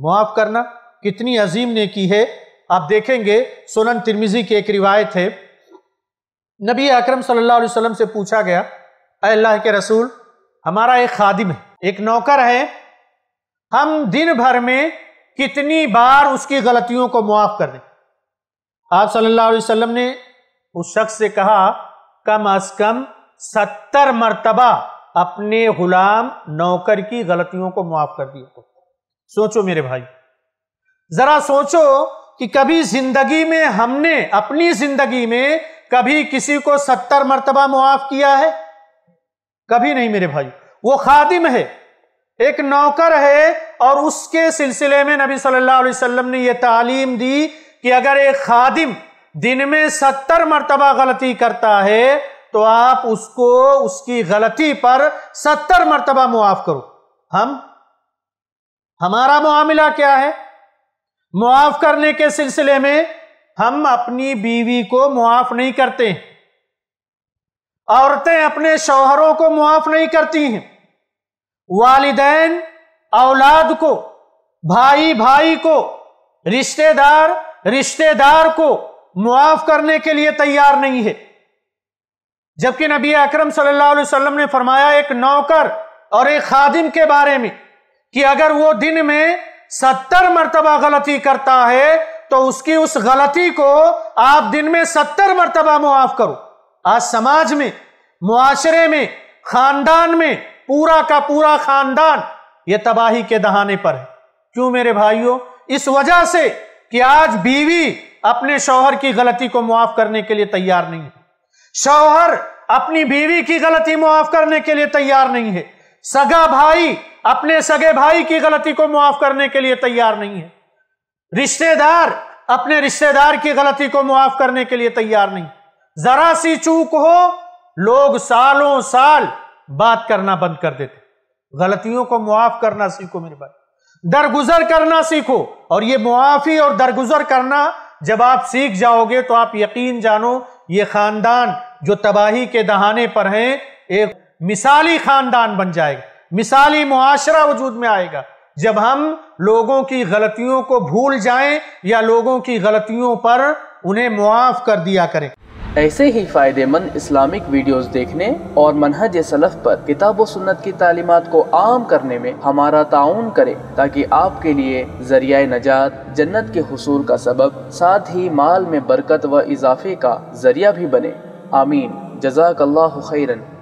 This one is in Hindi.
मुआफ करना कितनी अजीम ने की है आप देखेंगे सोलन तिरमिजी की एक रिवायत है नबी अकरम सल्लल्लाहु अलैहि वसल्लम से पूछा गया अल्लाह के रसूल हमारा एक खादिम है एक नौकर है हम दिन भर में कितनी बार उसकी गलतियों को मुआफ कर दें आप सल्लल्लाहु अलैहि वसल्लम ने उस शख्स से कहा कम अज कम सत्तर मरतबा अपने गुलाम नौकर की गलतियों को मुआफ कर दिया सोचो मेरे भाई जरा सोचो कि कभी जिंदगी में हमने अपनी जिंदगी में कभी किसी को सत्तर मरतबा मुआफ किया है कभी नहीं मेरे भाई वो खादिम है एक नौकर है और उसके सिलसिले में नबी सल्लल्लाहु अलैहि वसल्लम ने यह तालीम दी कि अगर एक खादिम दिन में सत्तर मरतबा गलती करता है तो आप उसको उसकी गलती पर सत्तर मरतबा मुआफ करो हम हमारा मामला क्या है मुआफ करने के सिलसिले में हम अपनी बीवी को मुआफ नहीं करते औरतें अपने शौहरों को मुआफ नहीं करती हैं वालिदैन औलाद को भाई भाई को रिश्तेदार रिश्तेदार को मुआफ करने के लिए तैयार नहीं है जबकि नबी अकरम सल्लल्लाहु अलैहि वसल्लम ने फरमाया एक नौकर और एक खादिम के बारे में कि अगर वो दिन में सत्तर मरतबा गलती करता है तो उसकी उस गलती को आप दिन में सत्तर मरतबा मुआफ करो आज समाज में मुआशरे में खानदान में पूरा का पूरा खानदान ये तबाही के दहाने पर है क्यों मेरे भाइयों इस वजह से कि आज बीवी अपने शौहर की गलती को मुआफ करने के लिए तैयार नहीं है शौहर अपनी बीवी की गलती मुआफ करने के लिए तैयार नहीं है सगा भाई अपने सगे भाई की गलती को मुआफ करने के लिए तैयार नहीं है रिश्तेदार अपने रिश्तेदार की गलती को मुआफ करने के लिए तैयार नहीं जरा सी चूक हो लोग सालों साल बात करना बंद कर देते गलतियों को मुआफ करना सीखो मेरे भाई दरगुजर करना सीखो और ये मुआफी और दरगुजर करना जब आप सीख जाओगे तो आप यकीन जानो ये खानदान जो तबाही के दहाने पर हैं एक मिसाली खानदान बन जाएगा मिसाली मुआशरा वजूद में आएगा जब हम लोगों की गलतियों को भूल जाएं या लोगों की गलतियों पर उन्हें मुआफ कर दिया करें ऐसे ही फ़ायदेमंद इस्लामिक वीडियोस देखने और मनहज सलफ पर किताब सुन्नत की तालीमत को आम करने में हमारा ताउन करें ताकि आपके लिए जरिया नजात जन्नत के हसूल का सबब साथ ही माल में बरकत व इजाफे का जरिया भी बने आमीन जजाक खैरन